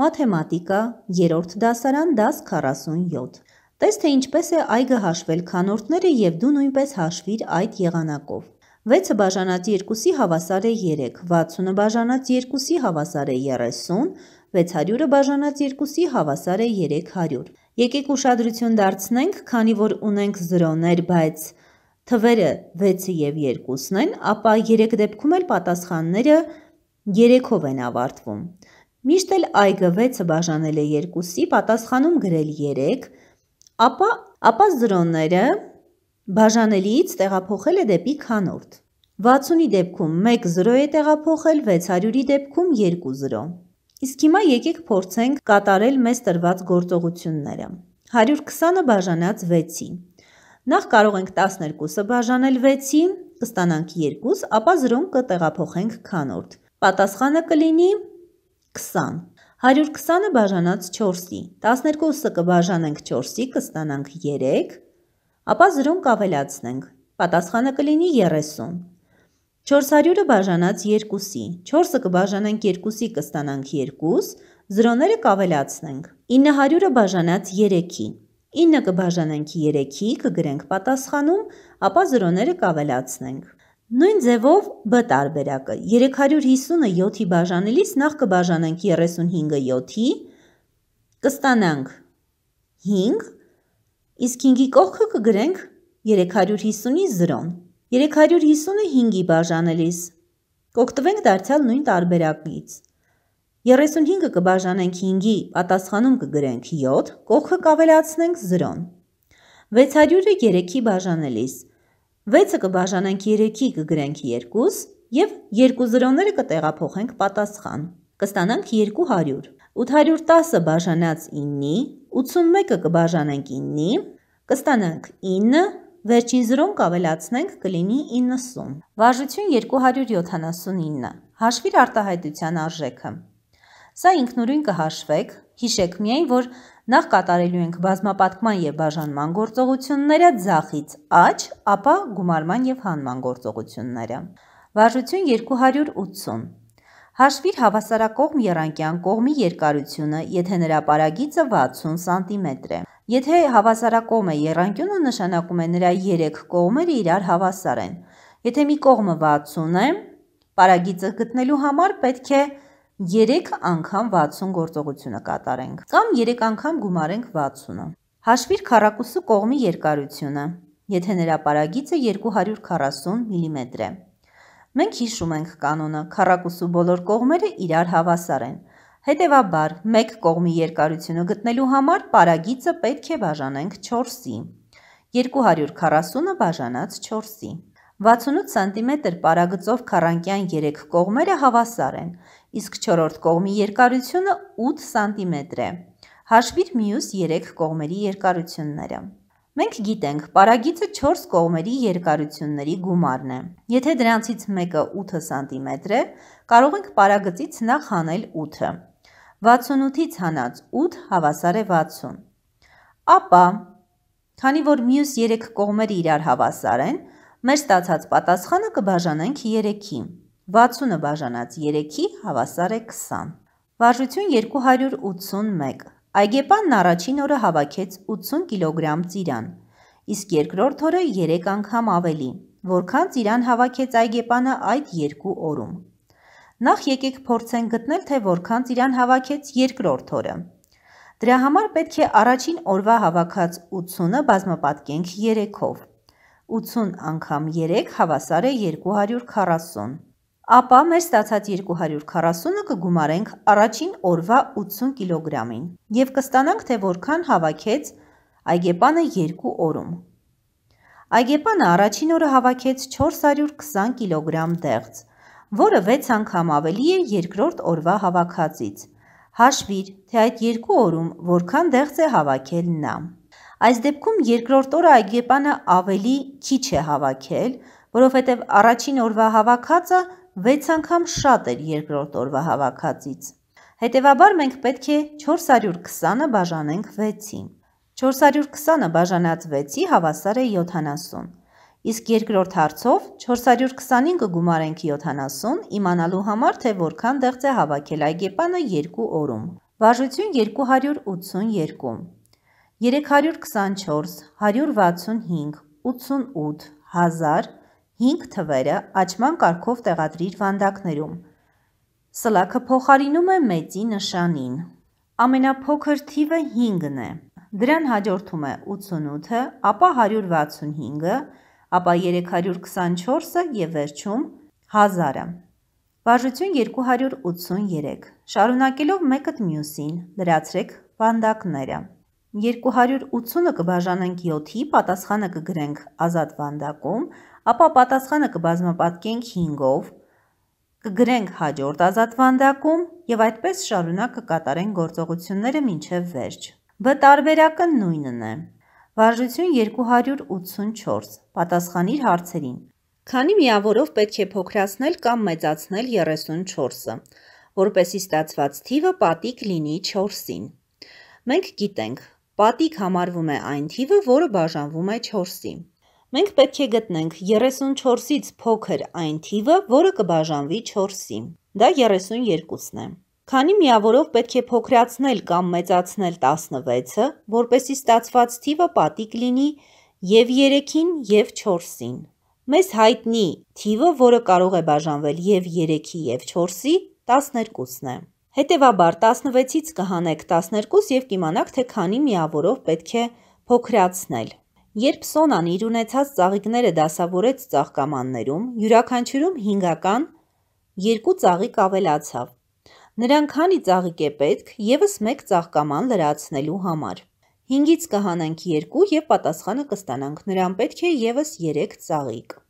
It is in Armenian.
Մաթեմատիկա, 3-րդ դասարան, դաս 47։ Տես թե ինչպես է այգը հաշվել քանորդները եւ դու նույնպես հաշվիր այդ եղանակով։ 6-ը բաժանած 2-ի հավասար է 3, 60-ը բաժանած 2-ի հավասար է 30, 600-ը բաժանած 2-ի հավասար է 300։ Եկեք ուշադրություն դարձնենք, քանի որ ունենք 0-ներ, բայց թվերը 6-ը եւ 2-ն են, ապա 3 դեպքում էլ պատասխանները 3-ով են ավարտվում։ Միշտ էլ այգը 6-ը բաժանել է 2-ի, պատասխանում գրել 3, ապա ապա զրոնները բաժանելիից տեղափոխել է դեպի քանորդ։ 60-ի դեպքում 1 0 է տեղափոխել, 600-ի դեպքում 2 0։ Իսկ հիմա եկեք փորձենք կատարել մեզ տրված գործողությունները։ 120-ը բաժանած 6-ի։ Նախ կարող ենք 12-ը բաժանել 6-ի, կստանանք 2, ապա 0 կտեղափոխենք քանորդ։ Պատասխանը կլինի 1 20։ 120-ը բաժանած 4-ի, 12-ը կբաժանենք 4-ի, կստանանք 3, ապա 0 կավելացնենք, պատասխանը կլինի 30։ 400-ը բաժանած 2-ի, 4-ը կբաժանենք 2-ի, կստանանք 2, 0-ները կավելացնենք, 900-ը բաժանած 3-ի, 9 կբաժանենք 3-ի, կգրենք պատասխանում, ապա 0-ները կավելացնենք։ Նույն ձևով B տարբերակը 350-ը 7-ի բաժանելիս նախ կբաժանենք 35-ը 7-ի, կստանանք 5, իսկ 5-ի կողքը կգրենք 350-ի 0-ն։ 350-ը 5-ի բաժանելիս կօգտվենք դարձյալ նույն տարբերակից։ 35-ը կբաժանենք 5-ի, պատասխանում կգրենք 7, կողքը կավելացնենք 0-ն։ 600-ը 3-ի բաժանելիս 0 6-ը կբաժանենք 3-ի կգրենք 2 և 2 զրոները կտեղափոխենք պատասխան։ Կստանանք 200։ 810-ը բաժանած 9-ի, 81-ը կբաժանենք 9-ի, կստանանք 9, վերջին զրոն կավելացնենք կլինի 90։ Վարժություն 279։ Հաշվիր արտահայտության արժեքը։ Սա ինքնուրույն կհաշվեք, հիշեք միայն, որ Նախ կատարելու ենք բազմապատկման եւ բաժանման գործողությունները ձախից աճ, ապա գումարման եւ հանման գործողությունները։ Վարժություն 280 Հաշվիր հավասարակողմ եռանկյան կողմի երկարությունը, եթե նրա պարագիծը 60 սանտիմետր է։ Եթե հավասարակողմ է եռանկյունը, նշանակում է նրա 3 կողմերը իրար հավասար են։ Եթե մի կողմը 60 է, պարագիծը գտնելու համար պետք է 0.5 3 անգամ 60 գործողությունը կատարենք կամ 3 անգամ գումարենք 60-ը։ Հաշվիր քառակուսու կողմի երկարությունը, եթե նրա պարագիծը 240 մմ է։ Մենք հիշում ենք կանոնը, քառակուսու բոլոր կողմերը իրար հավասար են։ Հետևաբար, մեկ կողմի երկարությունը գտնելու համար պարագիծը պետք է բաժանենք 4-ի։ 240-ը բաժանած 4-ի։ 68 սանտիմետր պարագծով քառանկյան 3 կողմերը հավասար են իսկ չորորդ կողմի երկարությունը 8 սանտիմետր է։ Հաշվիր մյուս 3 կողմերի երկարությունները։ Մենք գիտենք, պարագիծը 4 կողմերի երկարությունների գումարն է։ Եթե դրանցից մեկը 8 սանտիմետր է, կարող ենք պարագծից նախ հանել 8-ը։ 68-ից հանած 8 հավասար է 60։ Ապա, քանի որ մյուս 3 կողմերը իրար հավասար են, մեր ստացած պատասխանը կբաժանենք 3-ի։ 60-ը բաժանած 3-ի հավասար է 20։ Վարժություն 281 Այգեպանն առաջին օրը հավաքեց 80 կիլոգրամ ծիրան, իսկ երկրորդ օրը 3 անգամ ավելի, որքան ծիրան հավաքեց այգեպանը այդ երկու օրում։ Նախ եկեք փորձենք գտնել, թե որքան ծիրան հավաքեց երկրորդ օրը։ Դրա համար պետք է առաջին օրվա հավաքած 80-ը բազմապատկենք 3-ով։ 80 անգամ 3 հավասար է 240 ապա մեր ստացած 240-ը կգումարենք առաջին օրվա 80 կիլոգրամին և կստանանք, թե որքան հավաքեց այգեպանը երկու օրում։ Այգեպանը առաջին օրը հավաքեց 420 կիլոգրամ դեղց, որը 6 անգամ ավելի է երկրորդ օրվա հավաքածից։ Հաշվիր, թե այդ երկու օրում որքան դեղց է հավաքել նա։ Այս դեպքում երկրորդ օրը այգեպանը ավելի քիչ է հավաքել, որովհետև առաջին օրվա հավաքածը 6 անգամ շատ էր երկրորդ օրվա հավաքածից։ Հետևաբար մենք պետք է 420-ը բաժանենք 6-ին։ 420-ը բաժանած 6-ի հավասար է 70։ Իսկ երկրորդ հարցով 425-ը գումարենք 70, իմանալու համար, թե որքան դեղց է հավաքել այգեպանը 2 օրում։ Վաժություն 282, 324, 165, 88, 1000, 5 թվերը աճման կարգով տեղադրիր վանդակներում։ Սլաքը փոխարինում է մեծի նշանին։ Ամենափոքր թիվը 5-ն է։ Դրան հաջորդում է 88-ը, ապա 165-ը, ապա 324-ը եւ վերջում 1000-ը։ Վարժություն 283։ Շարունակելով մեկը մյուսին, լրացրեք վանդակները։ 280-ը կբաժանենք 7-ի, պատասխանը կգրենք ազատ վանդակում, ապա պատասխանը կբազմապատկենք 5-ով, կգրենք հաջորդ ազատ վանդակում և այդպես շարունակ կկատարենք գործողությունները մինչև վերջ։ Բ տարբերակը նույնն է։ Վարժություն 284, պատասխանիր հարցերին։ Քանի միավորով պետք է փոքրացնել կամ մեծացնել 34-ը, որպեսի ստացված թիվը պատիկ լինի 4-ին։ Մենք գիտենք, Պատիկ համարվում է այն թիվը, որը բաժանվում է 4-ի։ Մենք պետք է գտնենք 34-ից փոքր այն թիվը, որը կբաժանվի 4-ի։ Դա 32-ն է։ Քանի միավորով պետք է փոքրացնել կամ մեծացնել 16-ը, որպեսի ստացված թիվը պատիկ լինի և 3-ին և 4-ին։ Մեզ հայտնի թիվը, որը կարող է բաժանվել և 3-ի և 4-ի, 12-ն է։ Հետևաբար 16-ից կհանեք 12 և կիմանաք, թե քանի միավորով պետք է փոքրացնել։ Երբ Սոնան իր ունեցած ծաղիկները դասավորեց ծաղկամաններում, յուրաքանչյուրում հինգական երկու ծաղիկ ավելացավ։ Նրան քանի ծաղիկ է պետք, եւս մեկ ծաղկաման լրացնելու համար։ 5-ից կհանանք 2 եւ պատասխանը կստանանք։ Նրան պետք է եւս 3 ծաղիկ։